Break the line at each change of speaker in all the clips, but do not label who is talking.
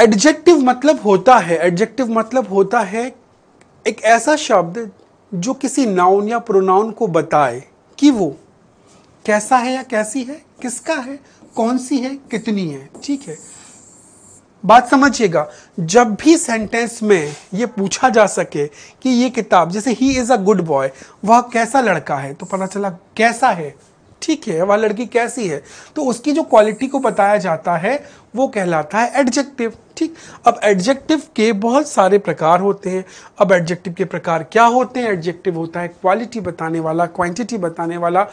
Adjective मतलब होता है एडजेक्टिव मतलब होता है एक ऐसा शब्द जो किसी नाउन या प्रोनाउन को बताए कि वो कैसा है या कैसी है किसका है कौन सी है कितनी है ठीक है बात समझिएगा जब भी सेंटेंस में ये पूछा जा सके कि ये किताब जैसे he is a good boy वह कैसा लड़का है तो पता चला कैसा है ठीक है वह लड़की कैसी है तो उसकी जो क्वालिटी को बताया जाता है वो कहलाता है एडजेक्टिव ठीक अब एडजेक्टिव के बहुत सारे प्रकार होते हैं अब एडजेक्टिव के प्रकार क्या होते हैं एडजेक्टिव होता है क्वालिटी बताने वाला क्वांटिटी बताने वाला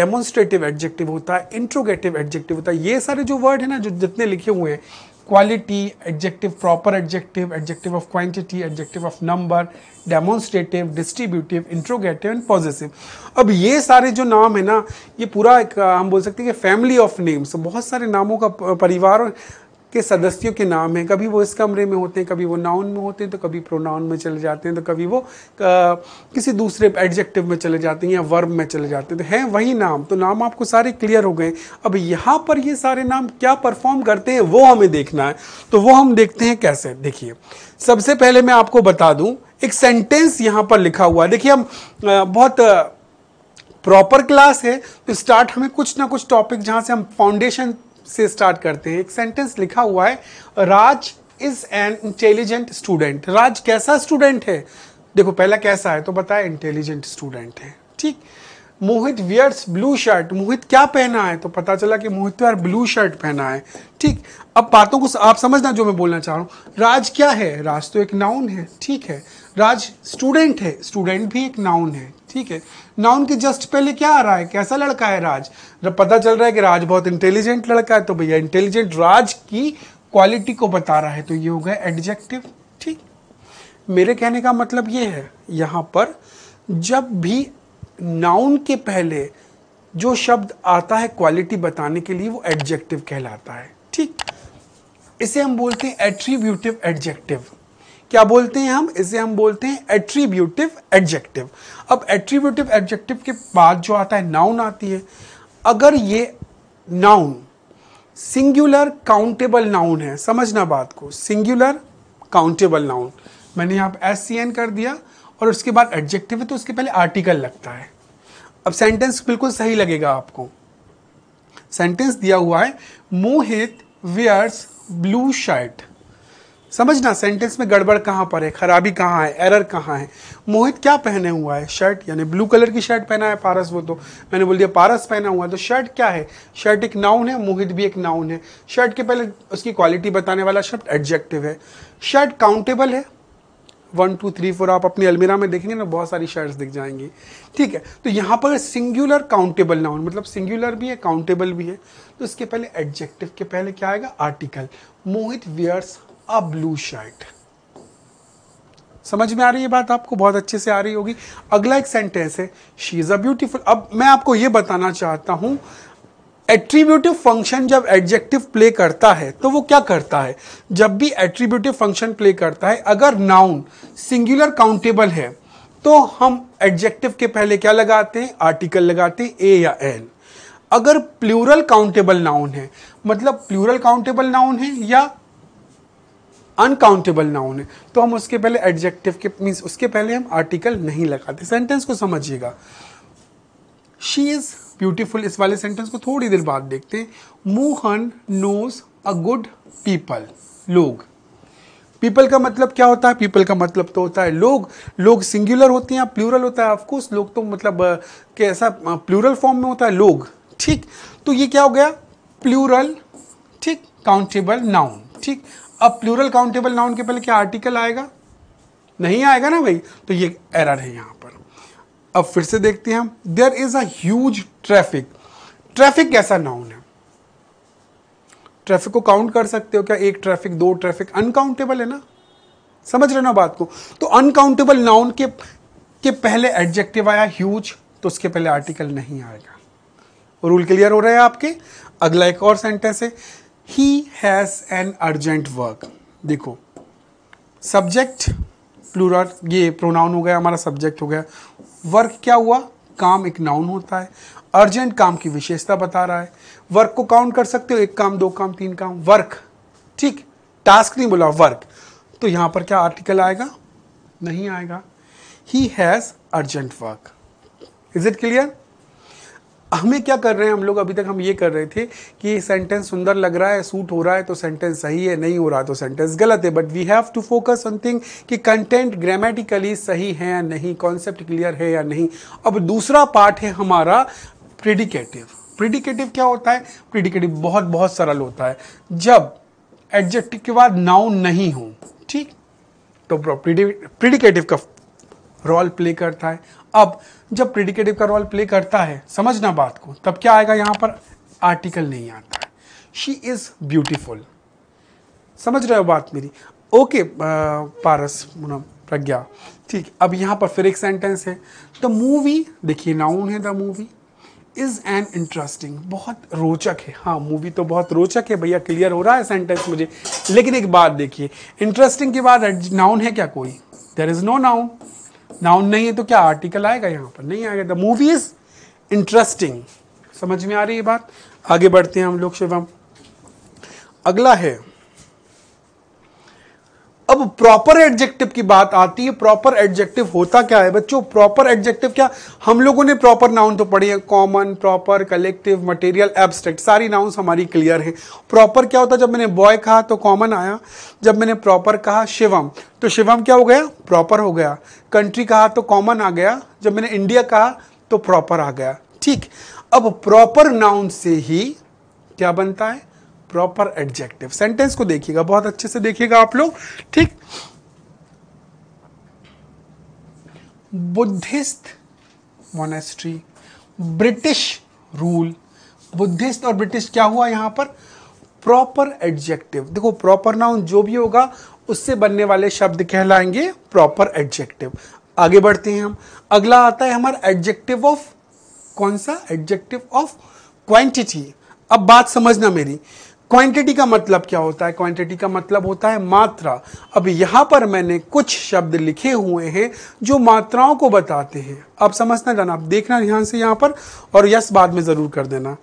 डेमोन्स्ट्रेटिव एडजेक्टिव होता है इंट्रोगेटिव एडजेक्टिव होता है ये सारे जो वर्ड है ना जो जितने लिखे हुए हैं quality, adjective, proper adjective, adjective of quantity, adjective of number, demonstrative, distributive, interrogative and possessive. अब ये सारे जो नाम है ना ये पूरा एक, हम बोल सकते हैं कि फैमिली ऑफ नेम्स बहुत सारे नामों का परिवार और के सदस्यों के नाम हैं कभी वो इस कमरे में होते हैं कभी वो नाउन में होते हैं तो कभी प्रोनाउन में चले जाते हैं तो कभी वो किसी दूसरे एडजेक्टिव में चले जाते हैं या वर्ब में चले जाते हैं तो हैं वही नाम तो नाम आपको सारे क्लियर हो गए अब यहाँ पर ये सारे नाम क्या परफॉर्म करते हैं वो हमें देखना है तो वो हम देखते हैं कैसे देखिए सबसे पहले मैं आपको बता दूँ एक सेंटेंस यहाँ पर लिखा हुआ है देखिए हम बहुत प्रॉपर क्लास है तो स्टार्ट हमें कुछ ना कुछ टॉपिक जहाँ से हम फाउंडेशन से स्टार्ट करते हैं एक सेंटेंस लिखा हुआ है Raj is an intelligent student Raj कैसा स्टूडेंट है देखो पहला कैसा है तो बताए इंटेलिजेंट स्टूडेंट है ठीक Mohit wears blue shirt Mohit क्या पहना है तो पता चला कि मोहित तो यार ब्लू शर्ट पहना है ठीक अब बातों को आप समझना जो मैं बोलना चाह रहा हूँ राज क्या है राज तो एक नाउन है ठीक है राज स्टूडेंट है स्टूडेंट भी एक नाउन है ठीक है नाउन के जस्ट पहले क्या आ रहा है कैसा लड़का है राज जब पता चल रहा है कि राज बहुत इंटेलिजेंट लड़का है तो भैया इंटेलिजेंट राज की क्वालिटी को बता रहा है तो ये हो गया एडजेक्टिव ठीक मेरे कहने का मतलब ये है यहाँ पर जब भी नाउन के पहले जो शब्द आता है क्वालिटी बताने के लिए वो एडजेक्टिव कहलाता है ठीक इसे हम बोलते हैं एट्रीब्यूटिव एडजेक्टिव क्या बोलते हैं हम इसे हम बोलते हैं एट्रीब्यूटिव एडजेक्टिव अब एट्रीब्यूटिव एडजेक्टिव के बाद जो आता है नाउन आती है अगर ये नाउन सिंगुलर काउंटेबल नाउन है समझना बात को सिंगुलर काउंटेबल नाउन मैंने यहाँ एस सी एन कर दिया और उसके बाद एडजेक्टिव है तो उसके पहले आर्टिकल लगता है अब सेंटेंस बिल्कुल सही लगेगा आपको सेंटेंस दिया हुआ है मोहित वेयर्स ब्लू शर्ट समझना सेंटेंस में गड़बड़ कहाँ पर है खराबी कहाँ है एरर कहाँ है मोहित क्या पहने हुआ है शर्ट यानी ब्लू कलर की शर्ट पहना है पारस वो तो मैंने बोल दिया पारस पहना हुआ है तो शर्ट क्या है शर्ट एक नाउन है मोहित भी एक नाउन है शर्ट के पहले उसकी क्वालिटी बताने वाला शब्द एडजेक्टिव है शर्ट काउंटेबल है वन टू थ्री फोर आप अपनी अलमीरा में देखेंगे ना बहुत सारी शर्ट्स दिख जाएंगी ठीक है तो यहाँ पर सिंगुलर काउंटेबल नाउन मतलब सिंगुलर भी है काउंटेबल भी है तो इसके पहले एडजेक्टिव के पहले क्या आएगा article Mohit wears a blue shirt समझ में आ रही है बात आपको बहुत अच्छे से आ रही होगी अगला एक सेंटेंस है शी इज़ अ ब्यूटीफुल अब मैं आपको ये बताना चाहता हूँ एट्रीब्यूटिव फंक्शन जब एडजेक्टिव प्ले करता है तो वो क्या करता है जब भी एट्रीब्यूटिव फंक्शन प्ले करता है अगर नाउन सिंगुलर काउंटेबल है तो हम एडजेक्टिव के पहले क्या लगाते हैं आर्टिकल लगाते हैं ए या एन अगर प्लूरल काउंटेबल नाउन है मतलब प्लूरल काउंटेबल नाउन है या अनकाउंटेबल नाउन है तो हम उसके पहले एडजेक्टिव के मीन्स उसके पहले हम आर्टिकल नहीं लगाते सेंटेंस को समझिएगा शी इज़ ब्यूटीफुल इस वाले सेंटेंस को थोड़ी देर बाद देखते हैं Mohan knows a good people लोग पीपल का मतलब क्या होता है पीपल का मतलब तो होता है लोग लोग सिंगुलर होते हैं या प्लूरल होता है ऑफकोर्स लोग तो मतलब कैसा प्लूरल फॉर्म में होता है लोग ठीक तो ये क्या हो गया प्लूरल ठीक काउंटेबल नाउन ठीक अब प्लूरल काउंटेबल नाउन के पहले क्या आर्टिकल आएगा नहीं आएगा ना भाई तो ये एरर है यहाँ पर अब फिर से देखते हैं हम there is a traffic traffic कैसा नाउन है ट्रैफिक को काउंट कर सकते हो क्या एक ट्रैफिक दो ट्रैफिक अनकाउंटेबल है ना समझ रहे ना बात को तो अनकाउंटेबल नाउन के के पहले एडजेक्टिव आया ह्यूज तो उसके पहले आर्टिकल नहीं आएगा रूल क्लियर हो रहा है आपके अगला एक और सेंटेंस है he has an urgent work देखो सब्जेक्ट प्लूरल ये प्रोनाउन हो गया हमारा सब्जेक्ट हो गया वर्क क्या हुआ काम एक नाउन होता है अर्जेंट काम की विशेषता बता रहा है वर्क को काउंट कर सकते हो एक काम दो काम तीन काम वर्क ठीक टास्क नहीं बोला वर्क तो यहां पर क्या आर्टिकल आएगा नहीं आएगा he has urgent work is it clear हमें क्या कर रहे हैं हम लोग अभी तक हम ये कर रहे थे कि सेंटेंस सुंदर लग रहा है सूट हो रहा है तो सेंटेंस सही है नहीं हो रहा तो सेंटेंस गलत है but we have to focus on thing कि कंटेंट ग्रामेटिकली सही है या नहीं कॉन्सेप्ट क्लियर है या नहीं अब दूसरा पार्ट है हमारा प्रिडिकेटिव प्रिडिकेटिव क्या होता है प्रिडिकेटिव बहुत बहुत सरल होता है जब एडजेक्टिव के बाद नाउन नहीं हो ठीक तो प्रिडिकेटिव का रोल प्ले करता है अब जब प्रिडिकेटिव का रोल प्ले करता है समझना बात को तब क्या आएगा यहाँ पर आर्टिकल नहीं आता है शी इज़ ब्यूटिफुल समझ रहे हो बात मेरी ओके पारस प्रज्ञा ठीक अब यहाँ पर फिर एक सेंटेंस है द मूवी देखिए नाउन है the movie is an interesting बहुत रोचक है हाँ मूवी तो बहुत रोचक है भैया क्लियर हो रहा है सेंटेंस मुझे लेकिन एक बात देखिए इंटरेस्टिंग के बाद नाउन है क्या कोई there is no noun noun नहीं है तो क्या आर्टिकल आएगा यहाँ पर नहीं आएगा द मूवी इज इंटरेस्टिंग समझ में आ रही है बात आगे बढ़ते हैं हम लोग शिवम अगला है अब प्रॉपर एडजेक्टिव की बात आती है प्रॉपर एडजेक्टिव होता क्या है बच्चों प्रॉपर एडजेक्टिव क्या हम लोगों ने प्रॉपर नाउन तो पढ़े है common proper collective material abstract सारी नाउन्स हमारी क्लियर हैं प्रॉपर क्या होता जब मैंने बॉय कहा तो कॉमन आया जब मैंने प्रॉपर कहा शिवम तो शिवम क्या हो गया प्रॉपर हो गया कंट्री कहा तो कॉमन आ गया जब मैंने इंडिया कहा तो प्रॉपर आ गया ठीक अब प्रॉपर नाउन से ही क्या बनता है प्रॉपर एडजेक्टिव सेंटेंस को देखिएगा बहुत अच्छे से देखिएगा आप लोग ठीक Buddhist monastery British rule Buddhist और ब्रिटिश क्या हुआ यहां पर प्रॉपर एडजेक्टिव देखो प्रॉपर नाउन जो भी होगा उससे बनने वाले शब्द कहलाएंगे प्रॉपर एडजेक्टिव आगे बढ़ते हैं हम अगला आता है हमारा एडजेक्टिव ऑफ कौन सा एडजेक्टिव ऑफ क्वांटिटी अब बात समझना मेरी क्वांटिटी का मतलब क्या होता है क्वांटिटी का मतलब होता है मात्रा अब यहाँ पर मैंने कुछ शब्द लिखे हुए हैं जो मात्राओं को बताते हैं अब समझना जाना आप देखना ध्यान से यहाँ पर और यस बाद में ज़रूर कर देना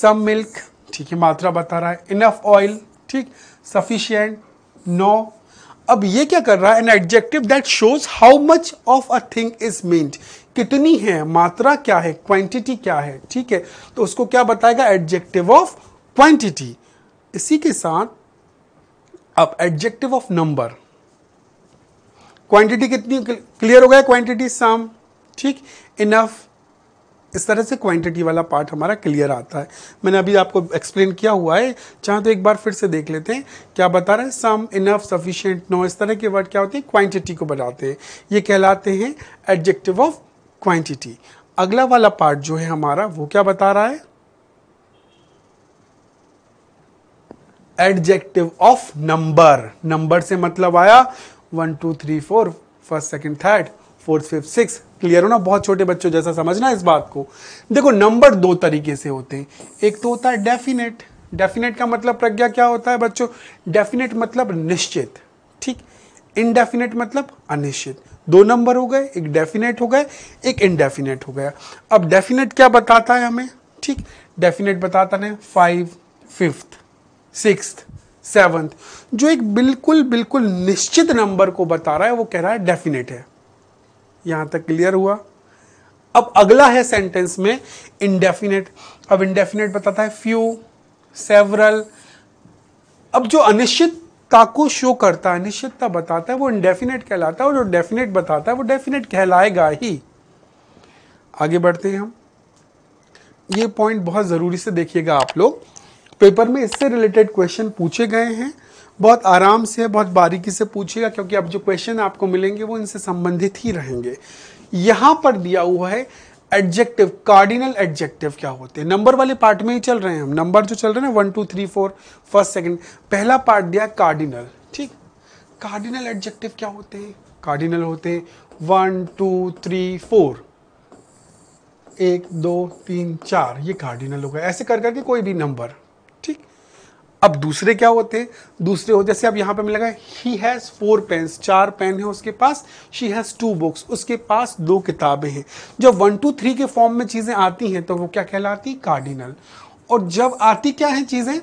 सम मिल्क ठीक है मात्रा बता रहा है इनफ ऑयल ठीक सफिशियंट नो अब ये क्या कर रहा है an adjective that shows how much of a thing is meant कितनी है मात्रा क्या है क्वांटिटी क्या है ठीक है तो उसको क्या बताएगा एडजेक्टिव ऑफ क्वांटिटी इसी के साथ अब एडजेक्टिव ऑफ नंबर क्वांटिटी कितनी क्लियर हो गया क्वांटिटी सम ठीक इनफ इस तरह से क्वांटिटी वाला पार्ट हमारा क्लियर आता है मैंने अभी आपको एक्सप्लेन किया हुआ है चाहे तो एक बार फिर से देख लेते हैं क्या बता रहे हैं सम इनफ सफिशियंट नो इस तरह के वर्ड क्या होते हैं क्वांटिटी को बताते हैं ये कहलाते हैं एडजेक्टिव ऑफ क्वांटिटी अगला वाला पार्ट जो है हमारा वो क्या बता रहा है एडजेक्टिव ऑफ नंबर नंबर से मतलब आया one two three four first second third fourth fifth six clear हो ना बहुत छोटे बच्चों जैसा समझना इस बात को देखो नंबर दो तरीके से होते हैं एक तो होता है डेफिनेट डेफिनेट का मतलब प्रज्ञा क्या होता है बच्चों डेफिनेट मतलब निश्चित ठीक इनडेफिनेट मतलब अनिश्चित दो नंबर हो गए एक डेफिनेट हो गए एक इनडेफिनेट हो गया अब डेफिनेट क्या बताता है हमें ठीक डेफिनेट बताता है फाइव फिफ्थ सिक्स सेवंथ जो एक बिल्कुल बिल्कुल निश्चित नंबर को बता रहा है वो कह रहा है डेफिनेट है यहां तक क्लियर हुआ अब अगला है सेंटेंस में इनडेफिनेट अब इनडेफिनेट बताता है फ्यू सेवरल अब जो अनिश्चितता को शो करता है अनिश्चितता बताता है वो इनडेफिनेट कहलाता है और जो डेफिनेट बताता है वो डेफिनेट कहलाएगा ही आगे बढ़ते हैं हम ये पॉइंट बहुत ज़रूरी से देखिएगा आप लोग पेपर में इससे रिलेटेड क्वेश्चन पूछे गए हैं बहुत आराम से बहुत बारीकी से पूछिएगा क्योंकि अब जो क्वेश्चन आपको मिलेंगे वो इनसे संबंधित ही रहेंगे यहाँ पर दिया हुआ है एडजेक्टिव कार्डिनल एडजेक्टिव क्या होते हैं नंबर वाले पार्ट में ही चल रहे हैं हम नंबर जो चल रहे हैं ना one two three four first second पहला पार्ट दिया कार्डिनल ठीक कार्डिनल एडजेक्टिव क्या होते हैं कार्डिनल होते हैं वन टू थ्री फोर एक दो तीन चार ये कार्डिनल होगा ऐसे कर करके कोई भी नंबर अब दूसरे क्या होते हैं दूसरे हो जैसे अब यहां पर मिलेगा ही हैज़ फोर पेन्स चार पेन है उसके पास शी हैज़ टू बुक्स उसके पास दो किताबें हैं जब वन टू थ्री के फॉर्म में चीज़ें आती हैं तो वो क्या कहलाती कार्डिनल और जब आती क्या है चीज़ें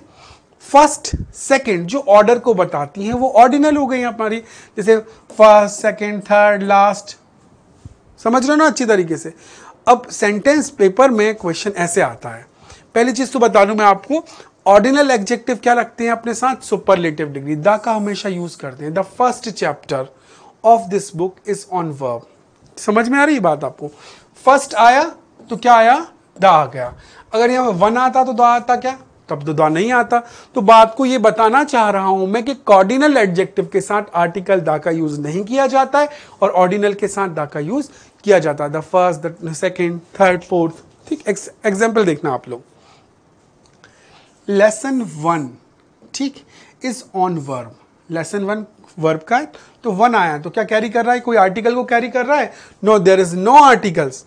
फर्स्ट सेकंड जो ऑर्डर को बताती हैं वो ऑर्डिनल हो गई हमारी जैसे फर्स्ट सेकंड थर्ड लास्ट समझ रहे हो ना अच्छी तरीके से अब सेंटेंस पेपर में क्वेश्चन ऐसे आता है पहली चीज़ तो बता दूं मैं आपको ऑर्डिनल एग्जेक्टिव क्या रखते हैं अपने साथ सुपरलेटिव डिग्री द का हमेशा यूज करते हैं the first chapter of this book is on verb समझ में आ रही बात आपको फर्स्ट आया तो क्या आया द आ गया अगर यहाँ वन आता तो द आता क्या तब तो द नहीं आता तो बात को ये बताना चाह रहा हूं मैं कि कॉर्डिनल एडजेक्टिव के साथ आर्टिकल दा का यूज नहीं किया जाता है और ऑर्डिनल के साथ दा का यूज किया जाता है the first the second third fourth ठीक एग्जाम्पल देखना आप लोग लेसन वन ठीक is on verb lesson one verb का है तो वन आया तो क्या कैरी कर रहा है कोई आर्टिकल को कैरी कर रहा है no there is no articles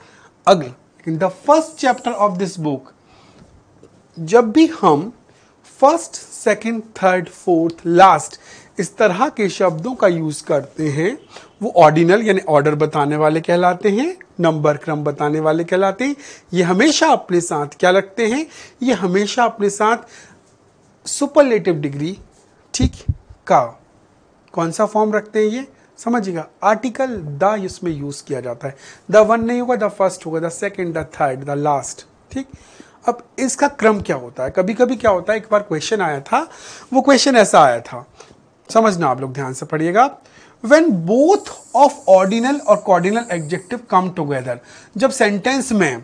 अगले लेकिन the first chapter of this book जब भी हम first second third fourth last इस तरह के शब्दों का यूज करते हैं वो ऑर्डिनल यानी ऑर्डर बताने वाले कहलाते हैं नंबर क्रम बताने वाले कहलाते हैं ये हमेशा अपने साथ क्या रखते हैं ये हमेशा अपने साथ सुपरलेटिव डिग्री ठीक का कौन सा फॉर्म रखते हैं ये समझिएगा आर्टिकल द इसमें यूज़ किया जाता है द वन नहीं होगा द फर्स्ट होगा the second the third the last ठीक अब इसका क्रम क्या होता है कभी कभी क्या होता है एक बार क्वेश्चन आया था वो क्वेश्चन ऐसा आया था समझना आप लोग ध्यान से पढ़िएगा when both of ordinal और कॉर्डिनल एग्जेक्टिव कम टूगेदर जब सेंटेंस में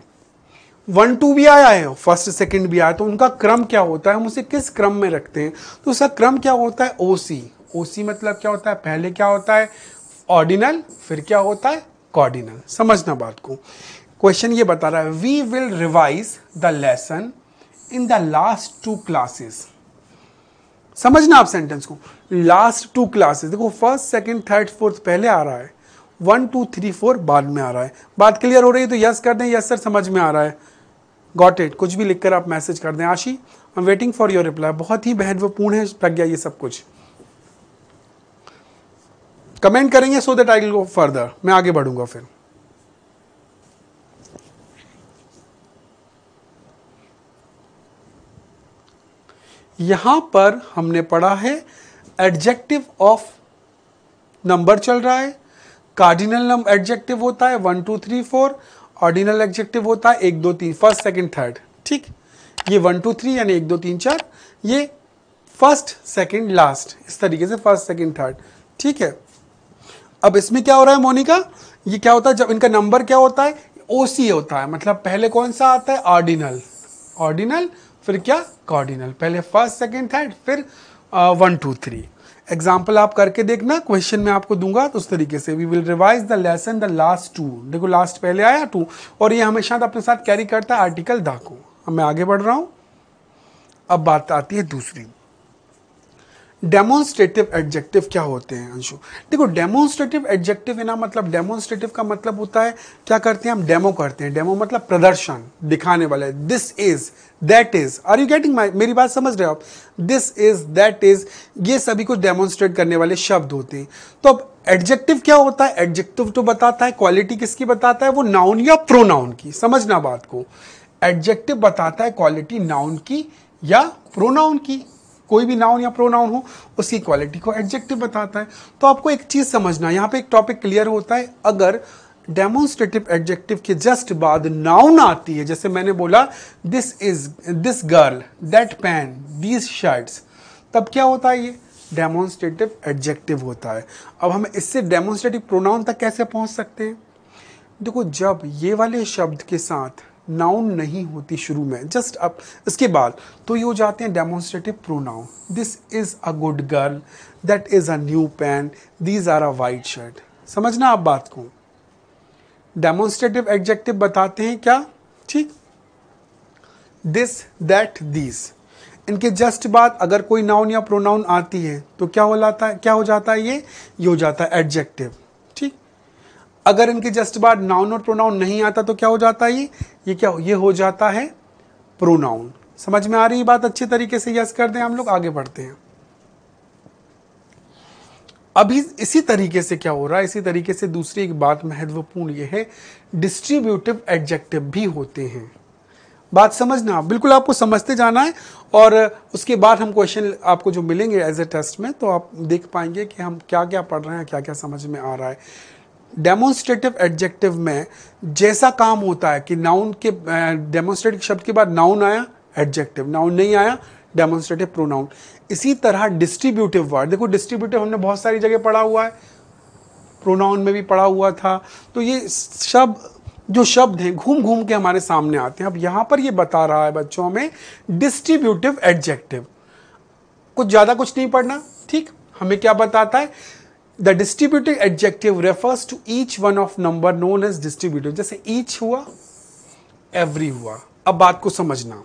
वन टू भी आया है फर्स्ट सेकेंड भी आया तो उनका क्रम क्या होता है हम उसे किस क्रम में रखते हैं तो उसका क्रम क्या होता है ओ सी ओ सी मतलब क्या होता है पहले क्या होता है ऑर्डिनल फिर क्या होता है कॉर्डिनल समझना बात को क्वेश्चन ये बता रहा है we will revise the lesson in the last two classes समझना आप सेंटेंस को लास्ट टू क्लासेस देखो फर्स्ट सेकंड थर्ड फोर्थ पहले आ रहा है वन टू थ्री फोर बाद में आ रहा है बात क्लियर हो रही है तो यस कर दें यस सर समझ में आ रहा है गॉट इट कुछ भी लिखकर आप मैसेज कर दें Ashi I am waiting for your reply बहुत ही महत्वपूर्ण है प्रज्ञा ये सब कुछ कमेंट करेंगे so that I will go further मैं आगे बढ़ूंगा फिर यहां पर हमने पढ़ा है एडजेक्टिव ऑफ नंबर चल रहा है कार्डिनल एडजेक्टिव होता है one two three four ordinal adjective होता है एक दो तीन फर्स्ट सेकंड थर्ड ठीक ये वन टू थ्री यानी एक दो तीन चार ये फर्स्ट सेकंड लास्ट इस तरीके से फर्स्ट सेकंड थर्ड ठीक है अब इसमें क्या हो रहा है मोनिका ये क्या होता है जब इनका नंबर क्या होता है ओ सी होता है मतलब पहले कौन सा आता है ऑर्डिनल ऑर्डिनल फिर क्या कॉर्डिनल पहले फर्स्ट सेकेंड थर्ड फिर वन टू थ्री एग्जाम्पल आप करके देखना क्वेश्चन में आपको दूंगा तो उस तरीके से we will revise the lesson the last two देखो लास्ट पहले आया टू और ये हमेशा तो अपने साथ कैरी करता है आर्टिकल द को अब मैं आगे बढ़ रहा हूँ अब बात आती है दूसरी डेमोन्स्ट्रेटिव एडजेक्टिव क्या होते हैं अंशु देखो डेमोन्स्ट्रेटिव एडजेक्टिव है ना मतलब डेमोन्स्ट्रेटिव का मतलब होता है क्या करते हैं हम डेमो करते हैं डेमो मतलब प्रदर्शन दिखाने वाला है this is that is are you getting my मेरी बात समझ रहे हो आप दिस इज दैट इज ये सभी कुछ डेमोन्स्ट्रेट करने वाले शब्द होते हैं तो अब एडजेक्टिव क्या होता है एडजेक्टिव तो बताता है क्वालिटी किसकी बताता है वो नाउन या प्रोनाउन की समझना बात को एडजेक्टिव बताता है क्वालिटी नाउन की या प्रोनाउन की कोई भी नाउन या प्रोनाउन हो उसकी क्वालिटी को एडजेक्टिव बताता है तो आपको एक चीज़ समझना यहाँ पे एक टॉपिक क्लियर होता है अगर डेमोन्स्ट्रेटिव एडजेक्टिव के जस्ट बाद नाउन आती है जैसे मैंने बोला this is this girl that pen these shirts तब क्या होता है ये डेमोन्स्ट्रेटिव एडजेक्टिव होता है अब हम इससे डेमोन्स्ट्रेटिव प्रोनाउन तक कैसे पहुंच सकते हैं देखो जब ये वाले शब्द के साथ नाउन नहीं होती शुरू में जस्ट अप इसके बाद तो ये हो जाते हैं demonstrative pronoun this is a good girl that is a new pen these are a white shirt समझना आप बात को डेमोन्स्ट्रेटिव एग्जेक्टिव बताते हैं क्या ठीक दिस दैट दीज इनके जस्ट बाद अगर कोई नाउन या प्रोनाउन आती है तो क्या हो जाता है क्या हो जाता है ये ये हो जाता है एडजेक्टिव अगर इनके जस्ट बाद नाउन और प्रोनाउन नहीं आता तो क्या हो जाता है ये क्या हो ये हो जाता है प्रोनाउन समझ में आ रही बात अच्छे तरीके से यस कर दें हम लोग आगे बढ़ते हैं अभी इसी तरीके से क्या हो रहा है इसी तरीके से दूसरी एक बात महत्वपूर्ण यह है डिस्ट्रीब्यूटिव एडजेक्टिव भी होते हैं बात समझना बिल्कुल आपको समझते जाना है और उसके बाद हम क्वेश्चन आपको जो मिलेंगे एज ए टेस्ट में तो आप देख पाएंगे कि हम क्या क्या पढ़ रहे हैं क्या क्या समझ में आ रहा है डेमोन्स्ट्रेटिव एडजेक्टिव में जैसा काम होता है कि नाउन के डेमोन्स्ट्रेटिव शब्द के बाद नाउन आया एडजेक्टिव नाउन नहीं आया डेमोन्स्ट्रेटिव प्रोनाउन इसी तरह डिस्ट्रीब्यूटिव वर्ड देखो डिस्ट्रीब्यूटिव हमने बहुत सारी जगह पढ़ा हुआ है प्रोनाउन में भी पढ़ा हुआ था तो ये सब जो शब्द हैं घूम घूम के हमारे सामने आते हैं अब यहां पर ये बता रहा है बच्चों में डिस्ट्रीब्यूटिव एडजेक्टिव कुछ ज़्यादा कुछ नहीं पढ़ना ठीक हमें क्या बताता है the distributive adjective refers to each one of number known as distributive जैसे ईच हुआ एवरी हुआ अब बात को समझना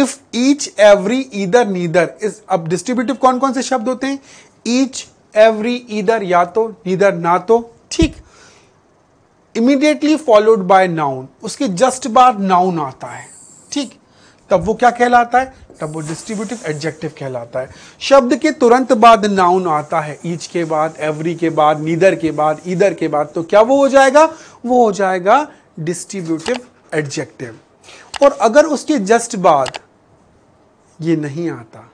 if each every either neither is अब डिस्ट्रीब्यूटिव कौन कौन से शब्द होते हैं ईच एवरी ईदर या तो नीदर ना तो ठीक इमीडिएटली फॉलोड बाय नाउन उसके जस्ट बाद नाउन आता है ठीक तब वो क्या कहलाता है तब वो डिस्ट्रीब्यूटिव एडजेक्टिव कहलाता है शब्द के तुरंत बाद नाउन आता है ईच के बाद एवरी के बाद नीदर के बाद इधर के बाद तो क्या वो हो जाएगा वो हो जाएगा डिस्ट्रीब्यूटिव एडजेक्टिव और अगर उसके जस्ट बाद ये नहीं आता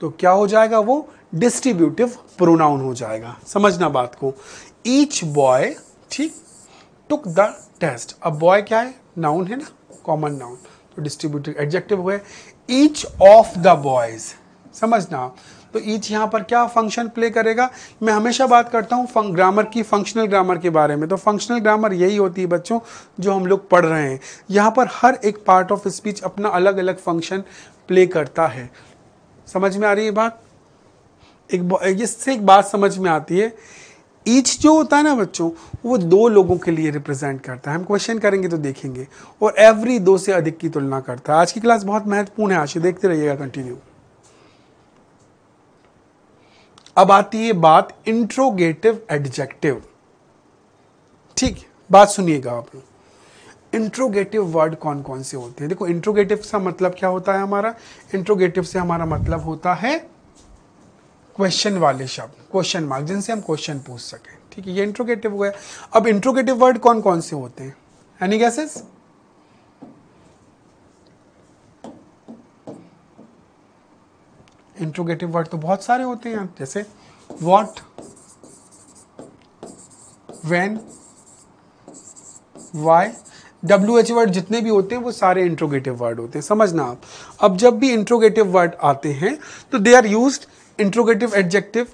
तो क्या हो जाएगा वो डिस्ट्रीब्यूटिव प्रोनाउन हो जाएगा समझना बात को ईच बॉय ठीक टुक द टेस्ट अब बॉय क्या है नाउन है ना कॉमन नाउन तो डिस्ट्रीब्यूटिव एडजेक्टिव हुए ईच ऑफ द बॉयज समझना तो ईच यहाँ पर क्या फंक्शन प्ले करेगा मैं हमेशा बात करता हूँ ग्रामर की फंक्शनल ग्रामर के बारे में तो फंक्शनल ग्रामर यही होती है बच्चों जो हम लोग पढ़ रहे हैं यहाँ पर हर एक पार्ट ऑफ स्पीच अपना अलग अलग फंक्शन प्ले करता है समझ में आ रही है बात एक इससे एक बात समझ में आती है ईच जो होता है ना बच्चों वो दो लोगों के लिए रिप्रेजेंट करता है हम क्वेश्चन करेंगे तो देखेंगे और एवरी दो से अधिक की तुलना करता है आज की क्लास बहुत महत्वपूर्ण है आज देखते रहिएगा कंटिन्यू अब आती है बात इंट्रोगेटिव एडजेक्टिव ठीक है बात सुनिएगा आप लोग इंट्रोगेटिव वर्ड कौन कौन से होते हैं देखो इंट्रोगेटिव का मतलब क्या होता है हमारा इंट्रोगेटिव से हमारा मतलब होता है क्वेश्चन वाले शब्द क्वेश्चन मार्क जिनसे हम क्वेश्चन पूछ सकें ठीक है ये इंट्रोगेटिव हो गया अब इंट्रोगेटिव वर्ड कौन कौन से होते हैं एनी गैसेस इंट्रोगेटिव वर्ड तो बहुत सारे होते हैं जैसे what when why W H word जितने भी होते हैं वो सारे इंट्रोगेटिव वर्ड होते हैं समझना आप अब जब भी इंट्रोगेटिव वर्ड आते हैं तो they are use interrogative adjective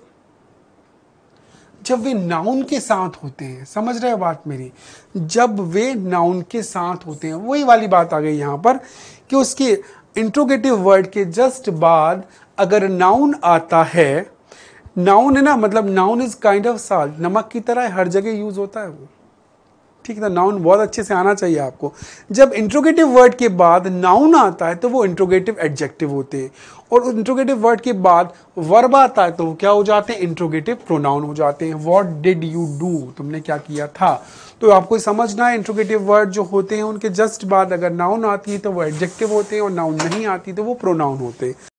जब वे नाउन के साथ होते हैं समझ रहे हैं बात मेरी जब वे नाउन के साथ होते हैं वही वाली बात आ गई यहां पर कि उसके इंट्रोगेटिव वर्ड के जस्ट बाद अगर नाउन आता है नाउन है ना मतलब noun is kind of salt नमक की तरह हर जगह यूज होता है वो ठीक है नाउन बहुत अच्छे से आना चाहिए आपको जब इंट्रोगेटिव वर्ड के बाद नाउन आता है तो वो इंट्रोगेटिव एडजेक्टिव होते हैं और इंट्रोगेटिव वर्ड के बाद वर्ब आता है तो वो क्या हो जाते हैं इंट्रोगेटिव प्रोनाउन हो जाते हैं वॉट डिड यू डू तुमने क्या किया था तो आपको समझना है इंट्रोगेटिव वर्ड जो होते हैं उनके जस्ट बाद अगर नाउन आती है तो वो एडजेक्टिव होते हैं और नाउन नहीं आती तो वो प्रोनाउन होते हैं